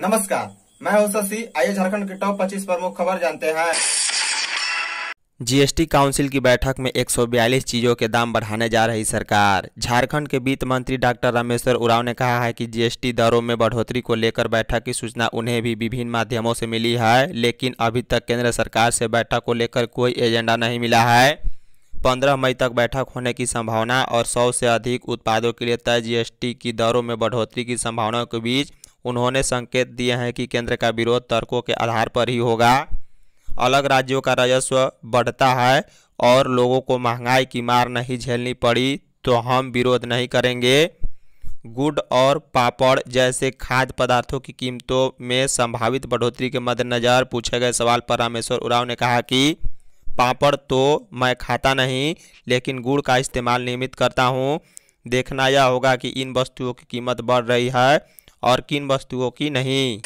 नमस्कार मैं हूं शशि आइए झारखंड के टॉप 25 प्रमुख खबर जानते हैं जीएसटी काउंसिल की बैठक में 142 चीज़ों के दाम बढ़ाने जा रही सरकार झारखंड के वित्त मंत्री डॉक्टर रामेश्वर उराव ने कहा है कि जीएसटी दरों में बढ़ोतरी को लेकर बैठक की सूचना उन्हें भी विभिन्न माध्यमों से मिली है लेकिन अभी तक केंद्र सरकार से बैठक को लेकर कोई एजेंडा नहीं मिला है पंद्रह मई तक बैठक होने की संभावना और सौ से अधिक उत्पादों के लिए तय जी की दरों में बढ़ोतरी की संभावनाओं के बीच उन्होंने संकेत दिए हैं कि केंद्र का विरोध तर्कों के आधार पर ही होगा अलग राज्यों का राजस्व बढ़ता है और लोगों को महंगाई की मार नहीं झेलनी पड़ी तो हम विरोध नहीं करेंगे गुड़ और पापड़ जैसे खाद्य पदार्थों की कीमतों में संभावित बढ़ोतरी के मद्देनज़र पूछे गए सवाल पर रामेश्वर उराव ने कहा कि पापड़ तो मैं खाता नहीं लेकिन गुड़ का इस्तेमाल नियमित करता हूँ देखना यह होगा कि इन वस्तुओं की कीमत बढ़ रही है और किन वस्तुओं की नहीं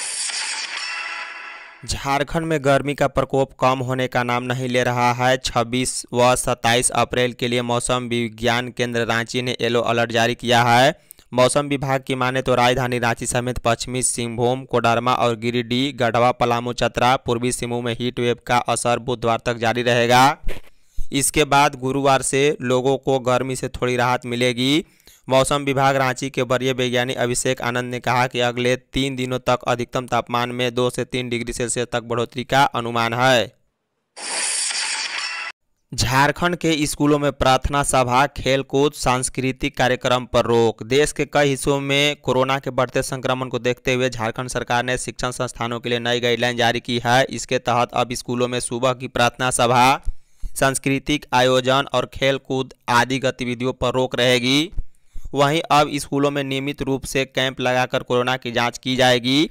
झारखंड में गर्मी का प्रकोप कम होने का नाम नहीं ले रहा है 26 व 27 अप्रैल के लिए मौसम विज्ञान केंद्र रांची ने येलो अलर्ट जारी किया है मौसम विभाग की माने तो राजधानी रांची समेत पश्चिमी सिंहभूम कोडरमा और गिरिडीह गढ़वा पलामू चतरा पूर्वी सिंहभूम में हीट वेव का असर बुधवार तक जारी रहेगा इसके बाद गुरुवार से लोगों को गर्मी से थोड़ी राहत मिलेगी मौसम विभाग रांची के वरीय वैज्ञानिक अभिषेक आनंद ने कहा कि अगले तीन दिनों तक अधिकतम तापमान में दो से तीन डिग्री सेल्सियस तक बढ़ोतरी का अनुमान है झारखंड के स्कूलों में प्रार्थना सभा खेलकूद सांस्कृतिक कार्यक्रम पर रोक देश के कई हिस्सों में कोरोना के बढ़ते संक्रमण को देखते हुए झारखंड सरकार ने शिक्षण संस्थानों के लिए नई गाइडलाइन जारी की है इसके तहत अब स्कूलों में सुबह की प्रार्थना सभा सांस्कृतिक आयोजन और खेलकूद आदि गतिविधियों पर रोक रहेगी वहीं अब स्कूलों में नियमित रूप से कैंप लगाकर कोरोना की जाँच की जाएगी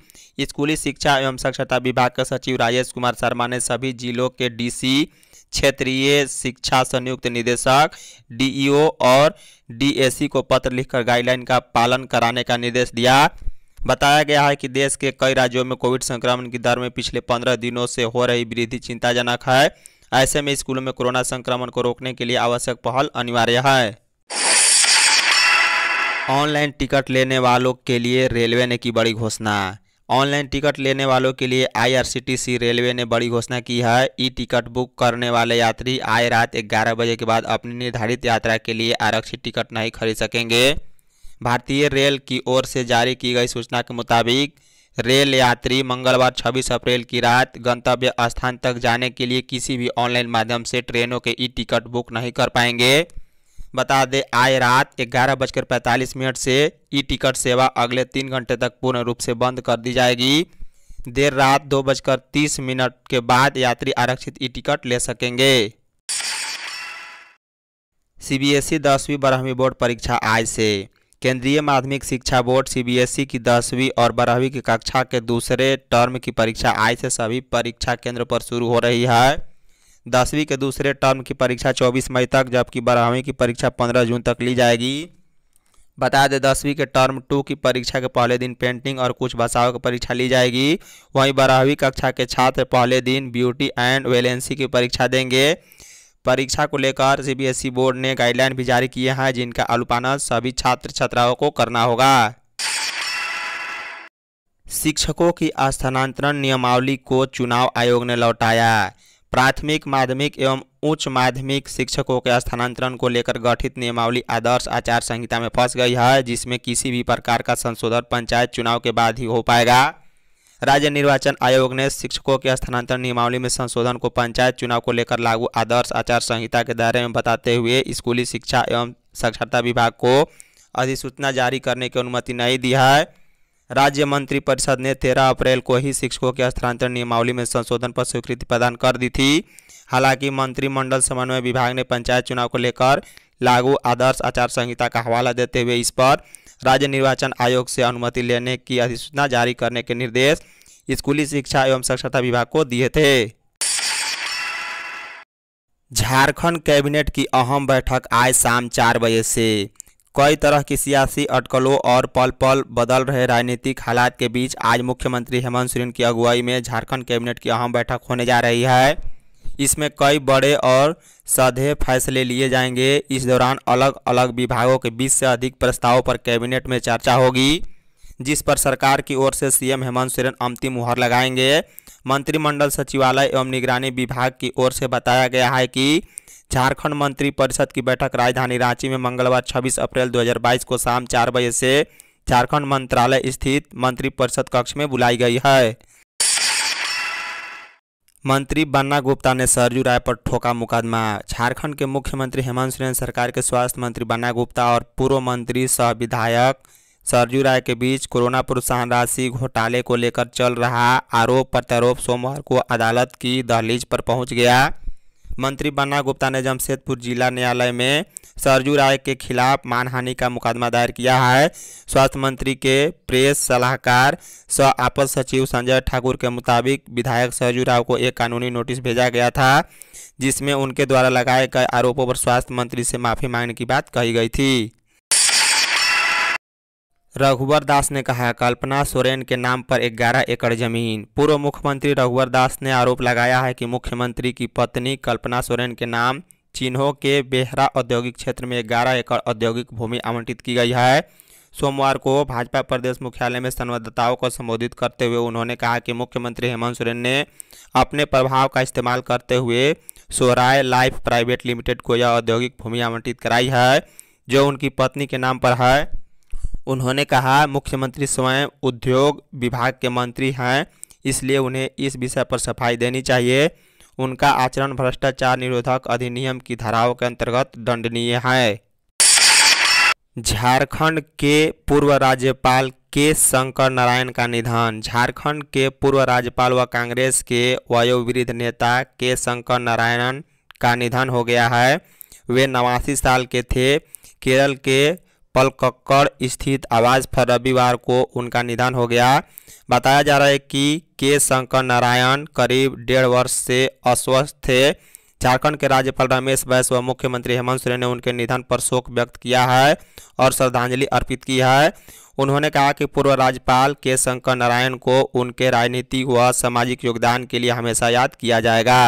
स्कूली शिक्षा एवं साक्षरता विभाग के सचिव राजेश कुमार शर्मा ने सभी जिलों के डीसी क्षेत्रीय शिक्षा संयुक्त निदेशक डीईओ और डीएसी को पत्र लिखकर गाइडलाइन का पालन कराने का निर्देश दिया बताया गया है कि देश के कई राज्यों में कोविड संक्रमण की दर में पिछले पंद्रह दिनों से हो रही वृद्धि चिंताजनक है ऐसे में स्कूलों में कोरोना संक्रमण को रोकने के लिए आवश्यक पहल अनिवार्य है ऑनलाइन टिकट लेने वालों के लिए रेलवे ने की बड़ी घोषणा ऑनलाइन टिकट लेने वालों के लिए आईआरसीटीसी रेलवे ने बड़ी घोषणा की है ई टिकट बुक करने वाले यात्री आए रात ग्यारह बजे के बाद अपनी निर्धारित यात्रा के लिए आरक्षित टिकट नहीं खरीद सकेंगे भारतीय रेल की ओर से जारी की गई सूचना के मुताबिक रेल यात्री मंगलवार 26 अप्रैल की रात गंतव्य स्थान तक जाने के लिए किसी भी ऑनलाइन माध्यम से ट्रेनों के ई टिकट बुक नहीं कर पाएंगे बता दें आए रात ग्यारह बजकर पैंतालीस मिनट से ई टिकट सेवा अगले तीन घंटे तक पूर्ण रूप से बंद कर दी जाएगी देर रात दो बजकर तीस मिनट के बाद यात्री आरक्षित ई टिकट ले सकेंगे सीबीएसई दसवीं बारहवीं बोर्ड परीक्षा आज से केंद्रीय माध्यमिक शिक्षा बोर्ड सीबीएसई की दसवीं और बारहवीं की कक्षा के दूसरे टर्म की परीक्षा आज से सभी परीक्षा केंद्र पर शुरू हो रही है दसवीं के दूसरे टर्म की परीक्षा चौबीस मई तक जबकि बारहवीं की परीक्षा पंद्रह जून तक ली जाएगी बता दें दसवीं के टर्म टू की परीक्षा के पहले दिन पेंटिंग और कुछ भाषाओं की परीक्षा ली जाएगी वहीं बारहवीं कक्षा के छात्र पहले दिन ब्यूटी एंड वेलेंसी की परीक्षा देंगे परीक्षा को लेकर सीबीएसई e बोर्ड ने गाइडलाइन भी जारी किए हैं जिनका अनुपालन सभी छात्र छात्राओं को करना होगा शिक्षकों की स्थानांतरण नियमावली को चुनाव आयोग ने लौटाया प्राथमिक माध्यमिक एवं उच्च माध्यमिक शिक्षकों के स्थानांतरण को लेकर गठित नियमावली आदर्श आचार संहिता में फंस गई है जिसमें किसी भी प्रकार का संशोधन पंचायत चुनाव के बाद ही हो पाएगा राज्य निर्वाचन आयोग ने शिक्षकों के स्थानांतरण नियमावली में संशोधन को पंचायत चुनाव को लेकर लागू आदर्श आचार संहिता के दायरे में बताते हुए स्कूली शिक्षा एवं साक्षरता विभाग को अधिसूचना जारी करने की अनुमति नहीं दी है राज्य मंत्रिपरिषद ने तेरह अप्रैल को ही शिक्षकों के स्थानांतरण नियमावली में संशोधन पर स्वीकृति प्रदान कर दी थी हालांकि मंत्रिमंडल समन्वय विभाग ने पंचायत चुनाव को लेकर लागू आदर्श आचार संहिता का हवाला देते हुए इस पर राज्य निर्वाचन आयोग से अनुमति लेने की अधिसूचना जारी करने के निर्देश स्कूली शिक्षा एवं साक्षरता विभाग को दिए थे झारखंड कैबिनेट की अहम बैठक आज शाम चार बजे से कई तरह की सियासी अटकलों और पल पल बदल रहे राजनीतिक हालात के बीच आज मुख्यमंत्री हेमंत सोरेन की अगुवाई में झारखंड कैबिनेट की अहम बैठक होने जा रही है इसमें कई बड़े और सधे फैसले लिए जाएंगे इस दौरान अलग अलग विभागों के बीच से अधिक प्रस्तावों पर कैबिनेट में चर्चा होगी जिस पर सरकार की ओर से सीएम हेमंत सोरेन अंतिम मुहर लगाएंगे मंत्रिमंडल सचिवालय एवं निगरानी विभाग की ओर से बताया गया है कि झारखंड मंत्री परिषद की बैठक राजधानी रांची में मंगलवार 26 अप्रैल 2022 को शाम चार बजे से झारखंड मंत्रालय स्थित मंत्रिपरिषद कक्ष में बुलाई गई है मंत्री बन्ना गुप्ता ने सरजू राय पर ठोका मुकदमा झारखंड के मुख्यमंत्री हेमंत सोरेन सरकार के स्वास्थ्य मंत्री बन्ना गुप्ता और पूर्व मंत्री सह विधायक सरजू राय के बीच कोरोना प्रोत्साहन राशि घोटाले को लेकर चल रहा आरोप प्रत्यारोप सोमवार को अदालत की दहलीज पर पहुंच गया मंत्री बन्ना गुप्ता ने जमशेदपुर जिला न्यायालय में सरजू राय के खिलाफ मानहानि का मुकदमा दायर किया है स्वास्थ्य मंत्री के प्रेस सलाहकार स आपद सचिव संजय ठाकुर के मुताबिक विधायक सरजू राव को एक कानूनी नोटिस भेजा गया था जिसमें उनके द्वारा लगाए गए आरोपों पर स्वास्थ्य मंत्री से माफ़ी मांगने की बात कही गई थी रघुवर दास ने कहा कल्पना सोरेन के नाम पर 11 एकड़ जमीन पूर्व मुख्यमंत्री रघुवर दास ने आरोप लगाया है कि मुख्यमंत्री की पत्नी कल्पना सोरेन के नाम चिन्हों के बेहरा औद्योगिक क्षेत्र में 11 एकड़ औद्योगिक भूमि आवंटित की गई है सोमवार को भाजपा प्रदेश मुख्यालय में संवाददाताओं को संबोधित करते हुए उन्होंने कहा कि मुख्यमंत्री हेमंत सोरेन ने अपने प्रभाव का इस्तेमाल करते हुए सोराय लाइफ प्राइवेट लिमिटेड को यह औद्योगिक भूमि आवंटित कराई है जो उनकी पत्नी के नाम पर है उन्होंने कहा मुख्यमंत्री स्वयं उद्योग विभाग के मंत्री हैं इसलिए उन्हें इस विषय पर सफाई देनी चाहिए उनका आचरण भ्रष्टाचार निरोधक अधिनियम की धाराओं के अंतर्गत दंडनीय है झारखंड के पूर्व राज्यपाल के शंकर नारायण का निधन झारखंड के पूर्व राज्यपाल व कांग्रेस के वयोवृद्ध नेता के शंकर नारायण का निधन हो गया है वे नवासी साल के थे केरल के पलकक्कड़ स्थित आवास पर रविवार को उनका निधन हो गया बताया जा रहा है कि के शंकर नारायण करीब डेढ़ वर्ष से अस्वस्थ थे झारखंड के राज्यपाल रमेश बैस व मुख्यमंत्री हेमंत सोरेन ने उनके निधन पर शोक व्यक्त किया है और श्रद्धांजलि अर्पित की है उन्होंने कहा कि पूर्व राज्यपाल के शंकर नारायण को उनके राजनीतिक व सामाजिक योगदान के लिए हमेशा याद किया जाएगा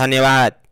धन्यवाद